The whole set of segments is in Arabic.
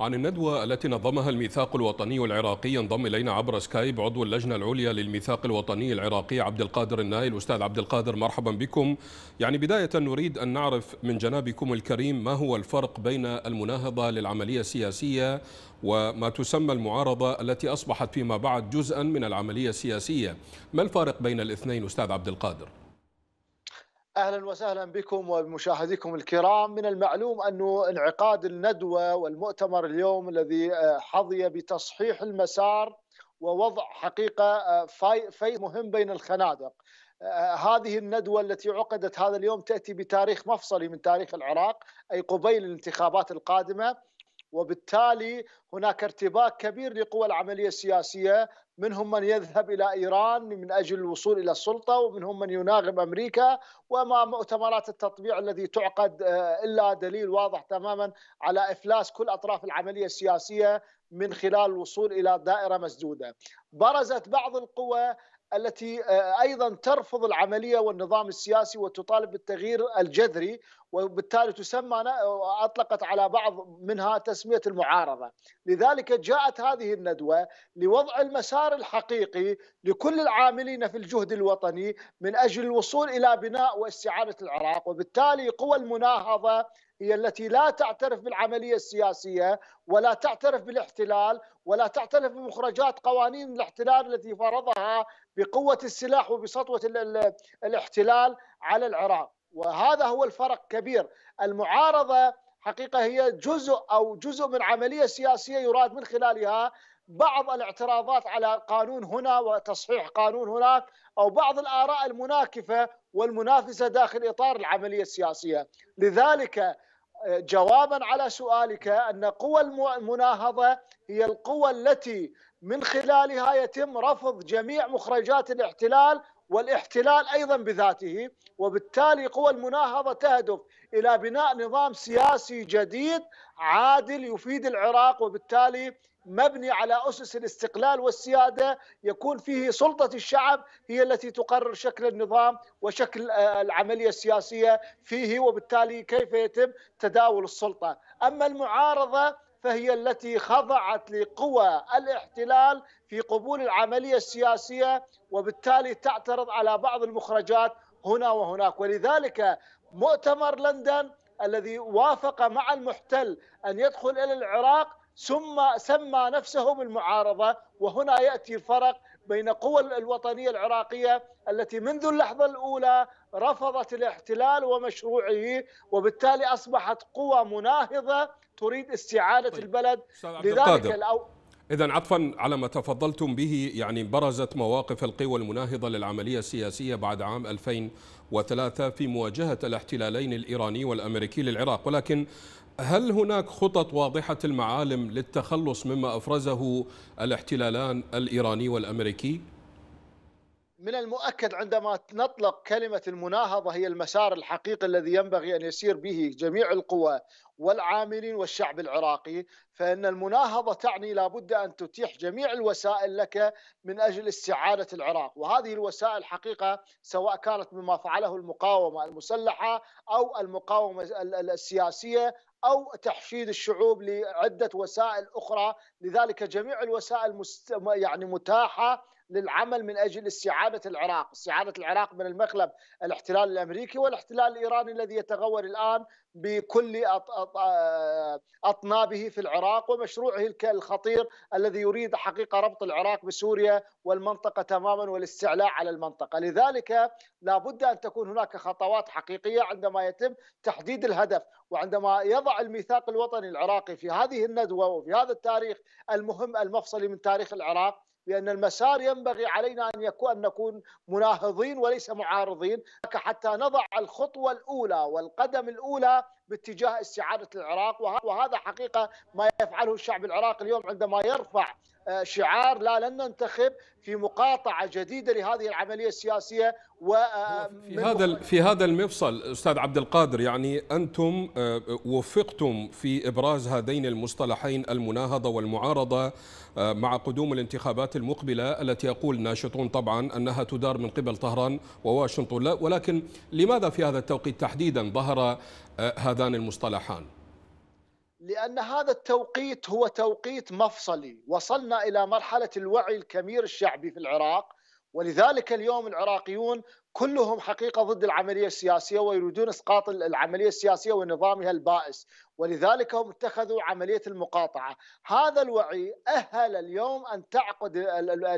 عن الندوة التي نظمها الميثاق الوطني العراقي انضم إلينا عبر سكايب عضو اللجنة العليا للميثاق الوطني العراقي عبد القادر النايل أستاذ عبد القادر مرحبا بكم يعني بداية نريد أن نعرف من جنابكم الكريم ما هو الفرق بين المناهضة للعملية السياسية وما تسمى المعارضة التي أصبحت فيما بعد جزءا من العملية السياسية ما الفارق بين الاثنين أستاذ عبد القادر؟ اهلا وسهلا بكم وبمشاهديكم الكرام، من المعلوم انه انعقاد الندوه والمؤتمر اليوم الذي آه، حظي بتصحيح المسار ووضع حقيقه آه، في مهم بين الخنادق. آه، هذه الندوه التي عقدت هذا اليوم تاتي بتاريخ مفصلي من تاريخ العراق اي قبيل الانتخابات القادمه وبالتالي هناك ارتباك كبير لقوى العمليه السياسيه منهم من يذهب الى ايران من اجل الوصول الى السلطه ومنهم من يناغم امريكا وما مؤتمرات التطبيع الذي تعقد آه، الا دليل واضح تماما على افلاس كل اطراف العمليه السياسيه من خلال الوصول الى دائره مسدوده. برزت بعض القوى التي آه، ايضا ترفض العمليه والنظام السياسي وتطالب بالتغيير الجذري وبالتالي تسمى اطلقت على بعض منها تسميه المعارضه، لذلك جاءت هذه الندوه لوضع المسار الحقيقي لكل العاملين في الجهد الوطني من اجل الوصول الى بناء واستعاده العراق، وبالتالي قوى المناهضه هي التي لا تعترف بالعمليه السياسيه ولا تعترف بالاحتلال ولا تعترف بمخرجات قوانين الاحتلال التي فرضها بقوه السلاح وبسطوه الاحتلال على العراق وهذا هو الفرق كبير المعارضه حقيقه هي جزء او جزء من عمليه سياسيه يراد من خلالها بعض الاعتراضات على قانون هنا وتصحيح قانون هناك او بعض الاراء المناكفه والمنافسه داخل اطار العمليه السياسيه، لذلك جوابا على سؤالك ان قوى المناهضه هي القوى التي من خلالها يتم رفض جميع مخرجات الاحتلال والاحتلال ايضا بذاته وبالتالي قوى المناهضه تهدف الى بناء نظام سياسي جديد عادل يفيد العراق وبالتالي مبني على اسس الاستقلال والسياده يكون فيه سلطه الشعب هي التي تقرر شكل النظام وشكل آه، العمليه السياسيه فيه وبالتالي كيف يتم تداول السلطه، اما المعارضه فهي التي خضعت لقوى الاحتلال في قبول العمليه السياسيه وبالتالي تعترض على بعض المخرجات هنا وهناك ولذلك مؤتمر لندن الذي وافق مع المحتل ان يدخل الى العراق ثم سمى نفسه بالمعارضة وهنا يأتي الفرق بين قوى الوطنية العراقية التي منذ اللحظة الأولى رفضت الاحتلال ومشروعه وبالتالي أصبحت قوى مناهضة تريد استعادة طيب. البلد لذلك الأو... إذا عطفا على ما تفضلتم به يعني برزت مواقف القوى المناهضة للعملية السياسية بعد عام 2003 في مواجهة الاحتلالين الإيراني والأمريكي للعراق ولكن هل هناك خطط واضحة المعالم للتخلص مما أفرزه الاحتلالان الإيراني والأمريكي؟ من المؤكد عندما نطلق كلمة المناهضة هي المسار الحقيقي الذي ينبغي أن يسير به جميع القوى والعاملين والشعب العراقي فإن المناهضة تعني لابد أن تتيح جميع الوسائل لك من أجل استعادة العراق وهذه الوسائل حقيقة سواء كانت مما فعله المقاومة المسلحة أو المقاومة السياسية او تحشيد الشعوب لعده وسائل اخرى لذلك جميع الوسائل يعني متاحه للعمل من اجل استعاده العراق، استعاده العراق من المخلب الاحتلال الامريكي والاحتلال الايراني الذي يتغول الان بكل آه، اطنابه في العراق ومشروعه الخطير الذي يريد حقيقه ربط العراق بسوريا والمنطقه تماما والاستعلاء على المنطقه، لذلك لابد ان تكون هناك خطوات حقيقيه عندما يتم تحديد الهدف وعندما يضع الميثاق الوطني العراقي في هذه الندوه وفي هذا التاريخ المهم المفصلي من تاريخ العراق بأن المسار ينبغي علينا أن يكون أن نكون مناهضين وليس معارضين حتى نضع الخطوة الأولى والقدم الأولى باتجاه استعاده العراق وهذا حقيقه ما يفعله الشعب العراقي اليوم عندما يرفع آه، شعار لا لن ننتخب في مقاطعه جديده لهذه العمليه السياسيه و آه، في هذا في هذا المفصل استاذ عبد القادر يعني انتم آه، وفقتم في ابراز هذين المصطلحين المناهضه والمعارضه مع قدوم الانتخابات المقبله التي يقول ناشطون طبعا انها تدار من قبل طهران وواشنطن ولكن لماذا في هذا التوقيت تحديدا ظهر هذان المصطلحان لأن هذا التوقيت هو توقيت مفصلي وصلنا إلى مرحلة الوعي الكبير الشعبي في العراق ولذلك اليوم العراقيون كلهم حقيقه ضد العمليه السياسيه ويريدون اسقاط العمليه السياسيه ونظامها البائس، ولذلك هم اتخذوا عمليه المقاطعه، هذا الوعي اهل اليوم ان تعقد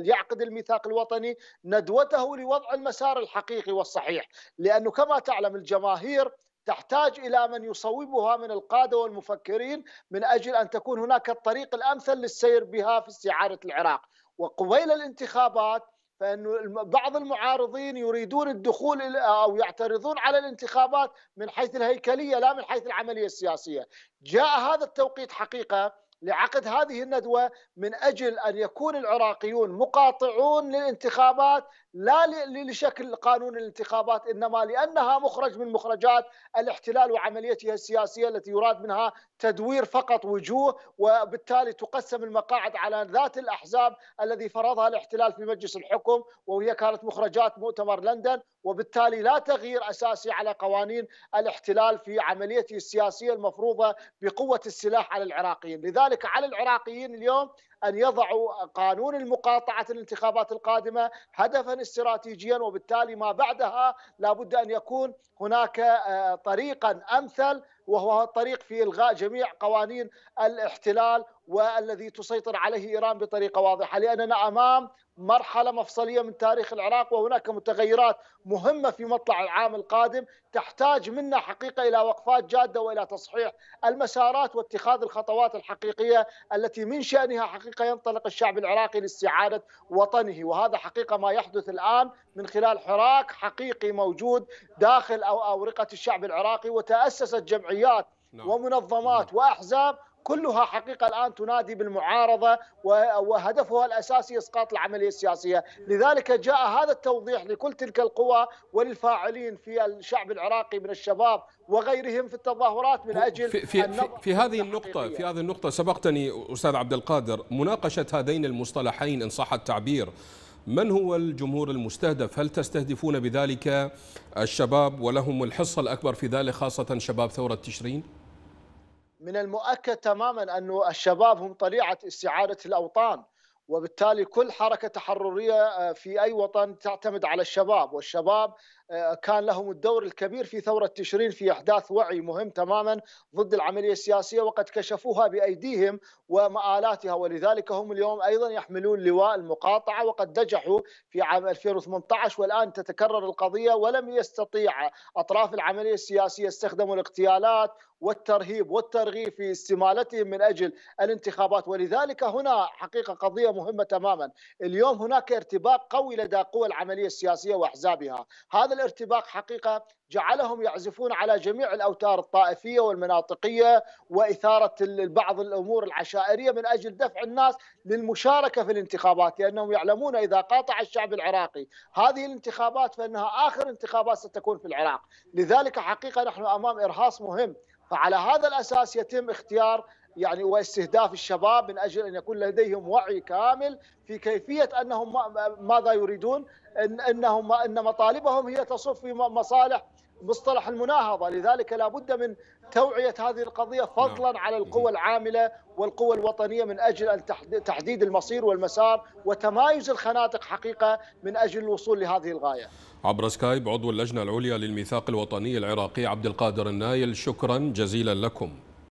يعقد الميثاق الوطني ندوته لوضع المسار الحقيقي والصحيح، لانه كما تعلم الجماهير تحتاج إلى من يصوبها من القادة والمفكرين من أجل أن تكون هناك الطريق الأمثل للسير بها في استعارة العراق وقبيل الانتخابات فأن بعض المعارضين يريدون الدخول أو يعترضون على الانتخابات من حيث الهيكلية لا من حيث العملية السياسية جاء هذا التوقيت حقيقة لعقد هذه الندوة من أجل أن يكون العراقيون مقاطعون للانتخابات لا لشكل قانون الانتخابات انما لانها مخرج من مخرجات الاحتلال وعمليتها السياسيه التي يراد منها تدوير فقط وجوه وبالتالي تقسم المقاعد على ذات الاحزاب الذي فرضها الاحتلال في مجلس الحكم وهي كانت مخرجات مؤتمر لندن وبالتالي لا تغيير اساسي على قوانين الاحتلال في عمليته السياسيه المفروضه بقوه السلاح على العراقيين، لذلك على العراقيين اليوم ان يضعوا قانون المقاطعه الانتخابات القادمه هدفا استراتيجيا وبالتالي ما بعدها لابد ان يكون هناك آه، طريقا امثل وهو الطريق في إلغاء جميع قوانين الاحتلال والذي تسيطر عليه إيران بطريقة واضحة لأننا أمام مرحلة مفصلية من تاريخ العراق وهناك متغيرات مهمة في مطلع العام القادم تحتاج منا حقيقة إلى وقفات جادة وإلى تصحيح المسارات واتخاذ الخطوات الحقيقية التي من شأنها حقيقة ينطلق الشعب العراقي لاستعادة وطنه وهذا حقيقة ما يحدث الآن من خلال حراك حقيقي موجود داخل أو أورقة الشعب العراقي وتأسست جمعية جمعيات نعم. ومنظمات نعم. واحزاب كلها حقيقه الان تنادي بالمعارضه وهدفها الاساسي اسقاط العمليه السياسيه، لذلك جاء هذا التوضيح لكل تلك القوى وللفاعلين في الشعب العراقي من الشباب وغيرهم في التظاهرات من اجل في, في, في, في هذه النقطه في هذه النقطه سبقتني استاذ عبد القادر مناقشه هذين المصطلحين ان صح التعبير من هو الجمهور المستهدف هل تستهدفون بذلك الشباب ولهم الحصة الأكبر في ذلك خاصة شباب ثورة تشرين من المؤكد تماما أن الشباب هم طليعة استعادة الأوطان وبالتالي كل حركة تحررية آه، في أي وطن تعتمد على الشباب والشباب آه، كان لهم الدور الكبير في ثورة تشرين في إحداث وعي مهم تماما ضد العملية السياسية وقد كشفوها بأيديهم ومآلاتها ولذلك هم اليوم أيضا يحملون لواء المقاطعة وقد نجحوا في عام 2018 والآن تتكرر القضية ولم يستطيع أطراف العملية السياسية استخدموا الاغتيالات والترهيب والترغيب في استمالتهم من أجل الانتخابات ولذلك هنا حقيقة قضية مهمة تماما اليوم هناك ارتباك قوي لدى قوى العملية السياسية وأحزابها هذا الارتباك حقيقة جعلهم يعزفون على جميع الأوتار الطائفية والمناطقية وإثارة بعض الأمور العشائرية من أجل دفع الناس للمشاركة في الانتخابات لأنهم يعلمون إذا قاطع الشعب العراقي هذه الانتخابات فإنها آخر انتخابات ستكون في العراق لذلك حقيقة نحن أمام إرهاص مهم فعلى هذا الأساس يتم اختيار يعني واستهداف الشباب من اجل ان يكون لديهم وعي كامل في كيفيه انهم ماذا يريدون إن انهم ان مطالبهم هي تصف في مصالح مصطلح المناهضه لذلك لابد من توعيه هذه القضيه نعم. فضلا على القوى العامله والقوى الوطنيه من اجل ان تحديد المصير والمسار وتمايز الخنادق حقيقه من اجل الوصول لهذه الغايه. عبر سكايب عضو اللجنه العليا للميثاق الوطني العراقي عبد القادر النايل شكرا جزيلا لكم.